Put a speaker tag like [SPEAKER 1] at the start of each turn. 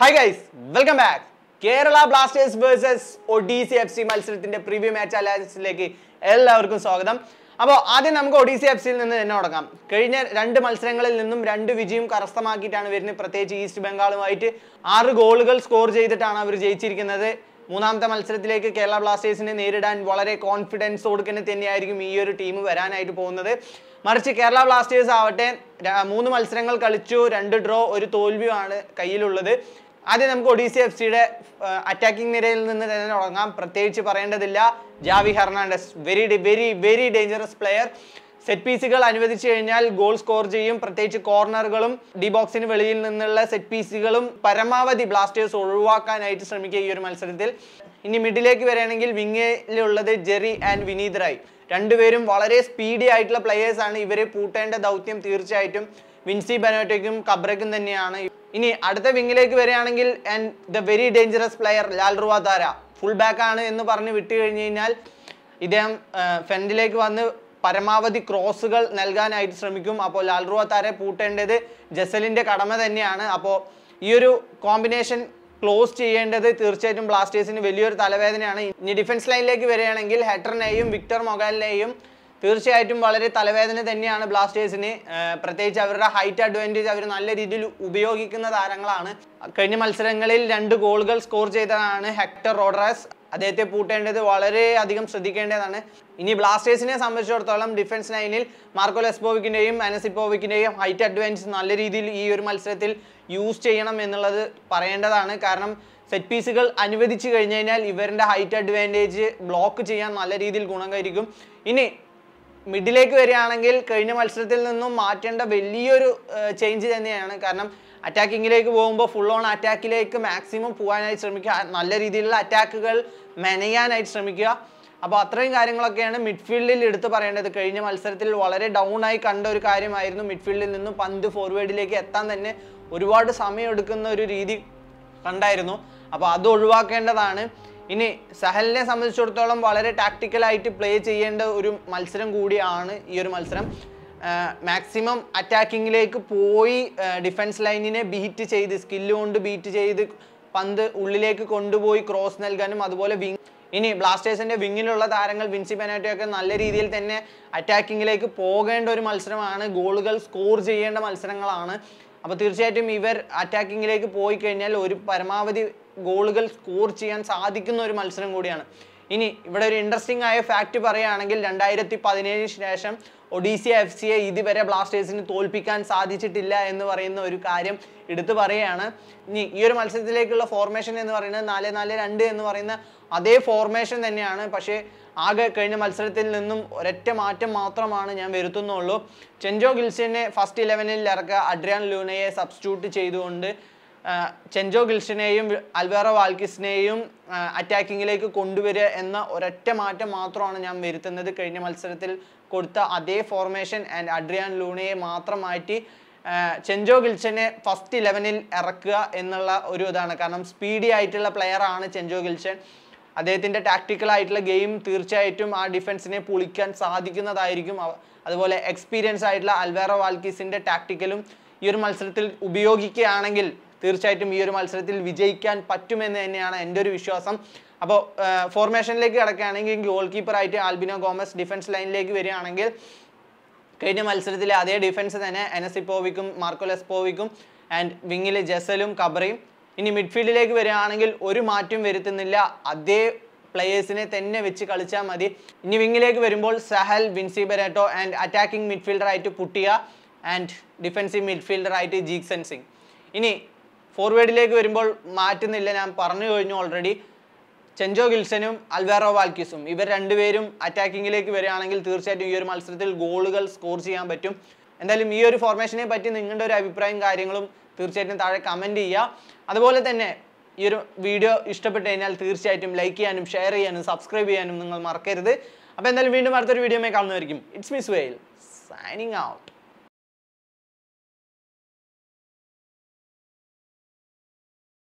[SPEAKER 1] hi guys welcome back Kerala Blasters versus Odisha F C മത്സരത്തിന്റെ preview match അലയൻസിലേക്ക് എല്ലാവർക്കും സ്വാഗതം അപ്പോൾ ആദ്യം നമുക്ക് ഒഡീസി എഫ് സിയിൽ നിന്ന് തന്നെ തുടങ്ങാം കഴിഞ്ഞ രണ്ട് മത്സരങ്ങളിൽ നിന്നും രണ്ട് വിജയം കരസ്ഥമാക്കിയിട്ടാണ് വരുന്നത് പ്രത്യേകിച്ച് ഈസ്റ്റ് ബംഗാളുമായിട്ട് ആറ് ഗോളുകൾ സ്കോർ ചെയ്തിട്ടാണ് അവർ ജയിച്ചിരിക്കുന്നത് മൂന്നാമത്തെ മത്സരത്തിലേക്ക് കേരള ബ്ലാസ്റ്റേഴ്സിനെ നേരിടാൻ വളരെ കോൺഫിഡൻസ് കൊടുക്കുന്ന തന്നെയായിരിക്കും ഈ ഒരു ടീം വരാനായിട്ട് പോകുന്നത് മറിച്ച് കേരള ബ്ലാസ്റ്റേഴ്സ് ആവട്ടെ മൂന്ന് മത്സരങ്ങൾ കളിച്ചു രണ്ട് ഡ്രോ ഒരു തോൽവിയുമാണ് കയ്യിലുള്ളത് ആദ്യം നമുക്ക് ഒഡീസി എഫ് സിയുടെ അറ്റാക്കിംഗ് നിരയിൽ നിന്ന് തന്നെ തുടങ്ങാം പ്രത്യേകിച്ച് പറയേണ്ടതില്ല Javi Hernandez very very very dangerous player set പീസുകൾ അനുവദിച്ചു കഴിഞ്ഞാൽ ഗോൾ സ്കോർ ചെയ്യും പ്രത്യേകിച്ച് കോർണറുകളും ഡി ബോക്സിന് വെളിയിൽ നിന്നുള്ള സെറ്റ് പീസുകളും പരമാവധി ബ്ലാസ്റ്റേഴ്സ് ഒഴിവാക്കാനായിട്ട് ശ്രമിക്കുക ഈ ഒരു മത്സരത്തിൽ ഇനി മിഡിലേക്ക് വരികയാണെങ്കിൽ വിങ്ങിലുള്ളത് ജെറി ആൻഡ് വിനീത് റായ് രണ്ടുപേരും വളരെ സ്പീഡി ആയിട്ടുള്ള പ്ലെയേഴ്സാണ് ഇവരെ പൂട്ടേണ്ട ദൗത്യം തീർച്ചയായിട്ടും വിൻസി ബനോറ്റയ്ക്കും കബ്രയ്ക്കും തന്നെയാണ് ഇനി അടുത്ത വിങ്ങിലേക്ക് വരികയാണെങ്കിൽ and the very dangerous player Lalruatthara full back ആണ് എന്ന് പറഞ്ഞ് വിട്ടു കഴിഞ്ഞു കഴിഞ്ഞാൽ ഇദ്ദേഹം ഫ്രണ്ടിലേക്ക് വന്ന് പരമാവധി ക്രോസുകൾ നൽകാനായിട്ട് ശ്രമിക്കും അപ്പോൾ ലാൽ റുവാധാരെ പൂട്ടേണ്ടത് ജസലിൻ്റെ കടമ തന്നെയാണ് അപ്പോൾ ഈ ഒരു കോമ്പിനേഷൻ ക്ലോസ് ചെയ്യേണ്ടത് തീർച്ചയായിട്ടും ബ്ലാസ്റ്റേഴ്സിന് വലിയൊരു തലവേദനയാണ് ഇനി ഡിഫൻസ് ലൈനിലേക്ക് വരികയാണെങ്കിൽ ഹെറ്ററിനെയും വിക്ടർ മൊഗാലിനെയും തീർച്ചയായിട്ടും വളരെ തലവേദന തന്നെയാണ് ബ്ലാസ്റ്റേഴ്സിന് പ്രത്യേകിച്ച് അവരുടെ ഹൈറ്റ് അഡ്വാൻറ്റേജ് അവർ നല്ല രീതിയിൽ ഉപയോഗിക്കുന്ന താരങ്ങളാണ് കഴിഞ്ഞ മത്സരങ്ങളിൽ രണ്ട് ഗോളുകൾ സ്കോർ ചെയ്തതാണ് ഹെക്ടർ റോഡ്രാസ് അദ്ദേഹത്തെ പൂട്ടേണ്ടത് വളരെ അധികം ശ്രദ്ധിക്കേണ്ടതാണ് ഇനി ബ്ലാസ്റ്റേഴ്സിനെ സംബന്ധിച്ചിടത്തോളം ഡിഫൻസ് ലൈനിൽ മാർക്കോ ലെസ്ബോവിക്കിൻ്റെയും അനസിപ്പോവിക്കിൻ്റെയും ഹൈറ്റ് അഡ്വാൻസ് നല്ല രീതിയിൽ ഈ ഒരു മത്സരത്തിൽ യൂസ് ചെയ്യണം എന്നുള്ളത് പറയേണ്ടതാണ് കാരണം സെറ്റ് പീസുകൾ അനുവദിച്ചു കഴിഞ്ഞു കഴിഞ്ഞാൽ ഇവരുടെ ഹൈറ്റ് അഡ്വാൻറ്റേജ് ബ്ലോക്ക് ചെയ്യാൻ നല്ല രീതിയിൽ ഗുണം ഇനി മിഡിലേക്ക് വരികയാണെങ്കിൽ കഴിഞ്ഞ മത്സരത്തിൽ നിന്നും മാറ്റേണ്ട വലിയൊരു ചേഞ്ച് തന്നെയാണ് കാരണം അറ്റാക്കിങ്ങിലേക്ക് പോകുമ്പോൾ ഫുൾ ഓൺ അറ്റാക്കിലേക്ക് മാക്സിമം പോകാനായി ശ്രമിക്കുക നല്ല രീതിയിലുള്ള അറ്റാക്കുകൾ മെനയാനായിട്ട് ശ്രമിക്കുക അപ്പോൾ അത്രയും കാര്യങ്ങളൊക്കെയാണ് മിഡ്ഫീൽഡിൽ എടുത്തു പറയേണ്ടത് കഴിഞ്ഞ മത്സരത്തിൽ വളരെ ഡൗൺ ആയി കണ്ട ഒരു കാര്യമായിരുന്നു മിഡ്ഫീൽഡിൽ നിന്നും പന്ത് ഫോർവേഡിലേക്ക് എത്താൻ തന്നെ ഒരുപാട് സമയം എടുക്കുന്ന ഒരു രീതി കണ്ടായിരുന്നു അപ്പോൾ അത് ഒഴിവാക്കേണ്ടതാണ് ഇനി സഹലിനെ സംബന്ധിച്ചിടത്തോളം വളരെ ടാക്ടിക്കലായിട്ട് പ്ലേ ചെയ്യേണ്ട ഒരു മത്സരം കൂടിയാണ് ഈ ഒരു മത്സരം മാക്സിമം അറ്റാക്കിങ്ങിലേക്ക് പോയി ഡിഫൻസ് ലൈനിനെ ബീറ്റ് ചെയ്ത് സ്കില്ല് കൊണ്ട് ബീറ്റ് ചെയ്ത് പന്ത് ഉള്ളിലേക്ക് കൊണ്ടുപോയി ക്രോസ് നൽകാനും അതുപോലെ വിങ് ഇനി ബ്ലാസ്റ്റേഴ്സിൻ്റെ വിങ്ങിലുള്ള താരങ്ങൾ വിൻസി പെനാറ്റിയൊക്കെ നല്ല രീതിയിൽ തന്നെ അറ്റാക്കിങ്ങിലേക്ക് പോകേണ്ട ഒരു മത്സരമാണ് ഗോളുകൾ സ്കോർ ചെയ്യേണ്ട മത്സരങ്ങളാണ് അപ്പോൾ തീർച്ചയായിട്ടും ഇവർ അറ്റാക്കിങ്ങിലേക്ക് പോയി കഴിഞ്ഞാൽ ഒരു പരമാവധി ഗോളുകൾ സ്കോർ ചെയ്യാൻ സാധിക്കുന്ന ഒരു മത്സരം കൂടിയാണ് ഇനി ഇവിടെ ഒരു ഇൻട്രസ്റ്റിംഗ് ആയ ഫാക്റ്റ് പറയുകയാണെങ്കിൽ രണ്ടായിരത്തി പതിനേഴിന് ശേഷം ഒഡീസി എഫ് സിയെ ഇതുവരെ ബ്ലാസ്റ്റേഴ്സിന് തോൽപ്പിക്കാൻ സാധിച്ചിട്ടില്ല എന്ന് പറയുന്ന ഒരു കാര്യം എടുത്തു പറയുകയാണ് ഇനി ഈ ഒരു മത്സരത്തിലേക്കുള്ള ഫോർമേഷൻ എന്ന് പറയുന്നത് നാല് നാല് രണ്ട് എന്ന് പറയുന്ന അതേ ഫോർമേഷൻ തന്നെയാണ് പക്ഷേ ആകെ കഴിഞ്ഞ മത്സരത്തിൽ നിന്നും ഒരൊറ്റ മാറ്റം മാത്രമാണ് ഞാൻ വരുത്തുന്നുള്ളൂ ചെഞ്ചോ ഗിൽസിനെ ഫസ്റ്റ് ഇലവനിൽ ഇറക്കുക അഡ്രിയാൻ ലൂണയെ സബ്സ്റ്റിറ്റ്യൂട്ട് ചെയ്തുകൊണ്ട് ചെഞ്ചോ ഗിൽസിനെയും അൽവേറോ വാൽക്കിസിനെയും അറ്റാക്കിങ്ങിലേക്ക് കൊണ്ടുവരിക എന്ന ഒരൊറ്റ മാറ്റം മാത്രമാണ് ഞാൻ വരുത്തുന്നത് കഴിഞ്ഞ മത്സരത്തിൽ കൊടുത്ത അതേ ഫോർമേഷൻ ആൻഡ് അഡ്രിയാൻ ലൂണയെ മാത്രം മാറ്റി ചെഞ്ചോ ഗിൽച്ചനെ ഫസ്റ്റ് ഇലവനിൽ ഇറക്കുക എന്നുള്ള ഒരു ഇതാണ് കാരണം സ്പീഡി ആയിട്ടുള്ള പ്ലെയറാണ് ചെഞ്ചോ ഗിൽസൺ അദ്ദേഹത്തിൻ്റെ ടാക്ടിക്കലായിട്ടുള്ള ഗെയിം തീർച്ചയായിട്ടും ആ ഡിഫൻസിനെ പൊളിക്കാൻ സാധിക്കുന്നതായിരിക്കും അതുപോലെ എക്സ്പീരിയൻസ് ആയിട്ടുള്ള അൽവേറോ വാൽക്കീസിൻ്റെ ടാക്ടിക്കലും ഈ ഒരു മത്സരത്തിൽ ഉപയോഗിക്കുകയാണെങ്കിൽ തീർച്ചയായിട്ടും ഈ ഒരു മത്സരത്തിൽ വിജയിക്കാൻ പറ്റുമെന്ന് തന്നെയാണ് എൻ്റെ ഒരു വിശ്വാസം അപ്പോൾ ഫോർമേഷനിലേക്ക് കിടക്കുകയാണെങ്കിൽ ഗോൾ കീപ്പറായിട്ട് ആൽബിനോ ഗോമസ് ഡിഫൻസ് ലൈനിലേക്ക് വരികയാണെങ്കിൽ കഴിഞ്ഞ മത്സരത്തിലെ അതേ ഡിഫൻസ് തന്നെ മാർക്കോ ലെസ്പോവിക്കും ആൻഡ് വിങ്ങിലെ ജസലും കബറയും ഇനി മിഡ്ഫീൽഡിലേക്ക് വരികയാണെങ്കിൽ ഒരു മാറ്റം വരുത്തുന്നില്ല അതേ പ്ലെയേഴ്സിനെ തന്നെ വെച്ച് കളിച്ചാൽ മതി ഇനി വിങ്ങിലേക്ക് വരുമ്പോൾ സഹൽ വിൻസി ബെരാട്ടോ ആൻഡ് അറ്റാക്കിംഗ് മിഡ്ഫീൽഡറായിട്ട് പുട്ടിയ ആൻഡ് ഡിഫൻസീവ് മിഡ്ഫീൽഡറായിട്ട് ജീക്സൻ സിംഗ് ഇനി ഫോർവേഡിലേക്ക് വരുമ്പോൾ മാറ്റുന്നില്ല ഞാൻ പറഞ്ഞു കഴിഞ്ഞു ഓൾറെഡി ചെഞ്ചോ ഗിൽസനും അൽവേറോ വാൽക്കിസും ഇവർ രണ്ടുപേരും അറ്റാക്കിങ്ങിലേക്ക് വരികയാണെങ്കിൽ തീർച്ചയായിട്ടും ഈ ഒരു മത്സരത്തിൽ ഗോളുകൾ സ്കോർ ചെയ്യാൻ പറ്റും എന്തായാലും ഈ ഒരു ഫോർമേഷനെ പറ്റി നിങ്ങളുടെ ഒരു അഭിപ്രായം കാര്യങ്ങളും തീർച്ചയായിട്ടും താഴെ കമൻറ്റ് ചെയ്യുക അതുപോലെ തന്നെ ഈ ഒരു വീഡിയോ ഇഷ്ടപ്പെട്ട് കഴിഞ്ഞാൽ തീർച്ചയായിട്ടും ലൈക്ക് ചെയ്യാനും ഷെയർ ചെയ്യാനും സബ്സ്ക്രൈബ് ചെയ്യാനും നിങ്ങൾ മറക്കരുത് അപ്പോൾ എന്തായാലും വീണ്ടും അടുത്തൊരു വീഡിയോമേ കാണുന്നതായിരിക്കും ഇറ്റ്സ് മിസ് വെയിൽ സൈനിങ് ഔട്ട്